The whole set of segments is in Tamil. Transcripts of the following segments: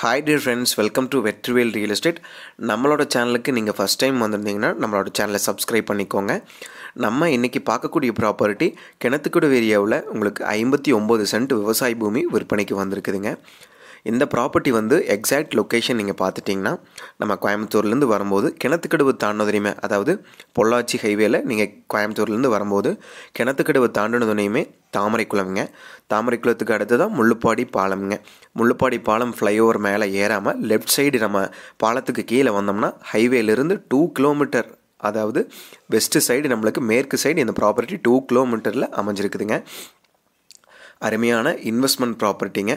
hi dear friends welcome to Vetrivel real estate நம்மளோட சேனலுக்கு நீங்கள் ஃபஸ்ட் டைம் வந்திருந்தீங்கன்னா நம்மளோட சேனலை சப்ஸ்கிரைப் பண்ணிக்கோங்க நம்ம இன்றைக்கி பார்க்கக்கூடிய ப்ராப்பர்ட்டி கிணத்துக்குடு ஏரியாவில் உங்களுக்கு ஐம்பத்தி ஒம்பது சென்ட் விவசாய பூமி விற்பனைக்கு வந்திருக்குதுங்க இந்த ப்ராப்பர்ட்டி வந்து எக்ஸாக்ட் லொக்கேஷன் நீங்கள் பார்த்துட்டிங்கன்னா நம்ம கோயம்புத்தூர்லேருந்து வரும்போது கிணத்துக்கடுவு தாண்டினதுனையுமே அதாவது பொள்ளாச்சி ஹைவேல நீங்கள் கோயம்புத்தூர்லேருந்து வரும்போது கிணத்துக்கடுவு தாண்டினதுனையுமே தாமரைக்குளம்ங்க தாமரைக்குளத்துக்கு அடுத்து தான் முள்ளுப்பாடி பாலம்ங்க முள்ளுப்பாடி பாலம் ஃப்ளைஓவர் மேலே ஏறாமல் லெஃப்ட் சைடு நம்ம பாலத்துக்கு கீழே வந்தோம்னா ஹைவேலேருந்து டூ கிலோமீட்டர் அதாவது வெஸ்ட்டு சைடு நம்மளுக்கு மேற்கு சைடு இந்த ப்ராப்பர்ட்டி டூ கிலோமீட்டரில் அமைஞ்சிருக்குதுங்க அருமையான இன்வெஸ்ட்மெண்ட் ப்ராப்பர்ட்டிங்க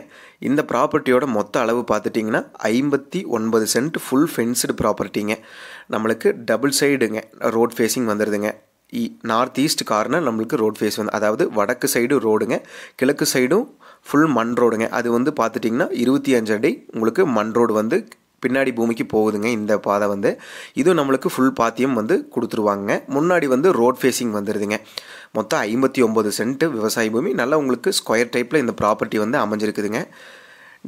இந்த ப்ராப்பர்ட்டியோட மொத்த அளவு பார்த்துட்டிங்கன்னா ஐம்பத்தி ஒன்பது சென்ட் ஃபுல் ஃபென்ஸ்டு ப்ராப்பர்ட்டிங்க நம்மளுக்கு டபுள் சைடுங்க ரோட் ஃபேஸிங் வந்துடுதுங்க நார்த் ஈஸ்ட் கார்னர் நம்மளுக்கு ரோட் ஃபேஸ் வந்து அதாவது வடக்கு சைடு ரோடுங்க கிழக்கு சைடும் ஃபுல் மண் ரோடுங்க அது வந்து பார்த்துட்டிங்கன்னா இருபத்தி அஞ்சு அடி உங்களுக்கு மண் ரோடு வந்து பின்னாடி பூமிக்கு போகுதுங்க இந்த பாதை வந்து இதுவும் நம்மளுக்கு ஃபுல் பாத்தியம் வந்து கொடுத்துருவாங்க முன்னாடி வந்து ரோட் ஃபேஸிங் வந்துடுதுங்க மொத்தம் ஐம்பத்தி ஒம்பது சென்ட்டு விவசாய பூமி நல்லா உங்களுக்கு ஸ்கொயர் டைப்பில் இந்த ப்ராப்பர்ட்டி வந்து அமைஞ்சிருக்குதுங்க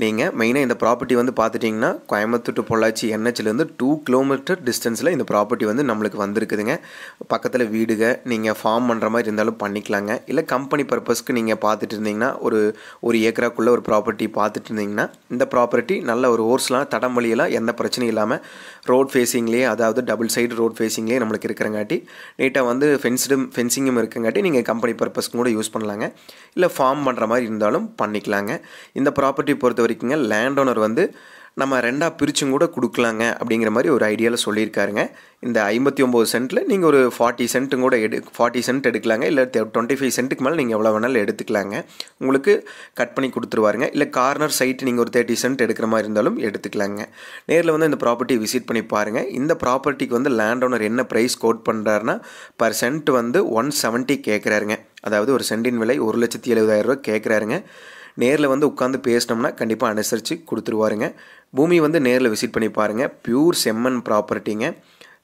நீங்கள் மெயினாக இந்த ப்ராப்பர்ட்டி வந்து பார்த்துட்டிங்கன்னா கோயம்புத்தூர் டு பொள்ளாச்சி என்ஹெச்லேருந்து டூ கிலோமீட்டர் டிஸ்டன்ஸில் இந்த ப்ராப்பர்ட்டி வந்து நம்மளுக்கு வந்திருக்குதுங்க பக்கத்தில் வீடுக நீங்கள் ஃபார்ம் பண்ணுற மாதிரி இருந்தாலும் பண்ணிக்கலாங்க இல்லை கம்பெனி பர்பஸ்க்கு நீங்கள் பார்த்துட்டு இருந்தீங்கன்னா ஒரு ஒரு ஏக்கராக்குள்ளே ஒரு ப்ராப்பர்ட்டி பார்த்துட்டு இருந்தீங்கன்னா இந்த ப்ராப்பர்ட்டி நல்ல ஒரு ஓர்ஸ்லாம் தடம் வழியெல்லாம் எந்த பிரச்சனையும் இல்லாமல் ரோட் ஃபேஸிங்லேயே அதாவது டபுள் சைடு ரோட் ஃபேஸிங்லேயே நம்மளுக்கு இருக்கிறங்காட்டி நீட்டாக வந்து ஃபென்ஸ்டும் ஃபென்சிங்கும் இருக்குங்காட்டி நீங்கள் கம்பெனி பர்பஸ்க்கு கூட யூஸ் பண்ணலாங்க இல்லை ஃபார்ம் பண்ணுற மாதிரி இருந்தாலும் பண்ணிக்கலாங்க இந்த ப்ராப்பர்ட்டி பொறுத்த வரைக்குங்க லேண்ட் ஓனர் வந்து நம்ம ரெண்டாக பிரிச்சும் கூட கொடுக்கலாங்க அப்படிங்கிற மாதிரி ஒரு ஐடியாவில் சொல்லியிருக்காருங்க இந்த ஐம்பத்தி ஒம்பது சென்ட்டில் நீங்கள் ஒரு ஃபார்ட்டி சென்ட்டும் கூட எடு ஃபார்ட்டி சென்ட் எடுக்கலாங்க இல்லை டுவெண்ட்டி ஃபைவ் சென்ட்டுக்கு மேலே நீங்கள் எவ்வளோ வேணாலும் எடுத்துக்கலாங்க உங்களுக்கு கட் பண்ணி கொடுத்துருவாருங்க இல்லை கார்னர் சைட் நீங்கள் ஒரு தேர்ட்டி சென்ட் எடுக்கிற மாதிரி இருந்தாலும் எடுத்துக்கலாங்க நேரில் வந்து இந்த ப்ராப்பர்ட்டி விசிட் பண்ணி பாருங்கள் இந்த ப்ராப்பர்ட்டிக்கு வந்து லேண்ட் ஓனர் என்ன ப்ரைஸ் கோட் பண்ணுறாருன்னா பர் சென்ட் வந்து ஒன் செவன்ட்டி கேட்குறாருங்க அதாவது ஒரு சென்டின் விலை ஒரு லட்சத்தி எழுபதாயிரரூவா கேட்குறாருங்க நேரில் வந்து உட்காந்து பேசினோம்னா கண்டிப்பாக அனுசரித்து கொடுத்துருவாருங்க பூமி வந்து நேரில் விசிட் பண்ணி பாருங்கள் பியூர் செம்மன் ப்ராப்பர்ட்டிங்க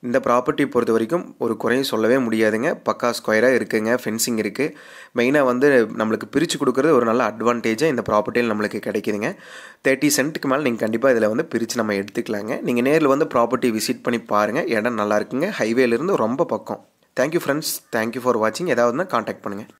இந்த ப்ராப்பர்ட்டி பொறுத்த வரைக்கும் ஒரு குறையும் சொல்லவே முடியாதுங்க பக்கா ஸ்கொயராக இருக்குங்க ஃபென்சிங் இருக்குது மெயினாக வந்து நம்மளுக்கு பிரித்து கொடுக்குறது ஒரு நல்ல அட்வான்டேஜாக இந்த ப்ராப்பர்ட்டியில் நம்மளுக்கு கிடைக்குதுங்க தேர்ட்டி சென்ட்டுக்கு மேலே நீங்கள் கண்டிப்பாக இதில் வந்து பிரித்து நம்ம எடுத்துக்கலாங்க நீங்கள் நேரில் வந்து ப்ராப்பர்ட்டி விசிட் பண்ணி பாருங்கள் இடம் நல்லா இருக்குங்க ஹைவேலேருந்து ரொம்ப பக்கம் தேங்க்யூ ஃப்ரெண்ட்ஸ் தேங்க்யூ ஃபார் வாட்சிங் ஏதாவதுனா காண்டாக்ட் பண்ணுங்கள்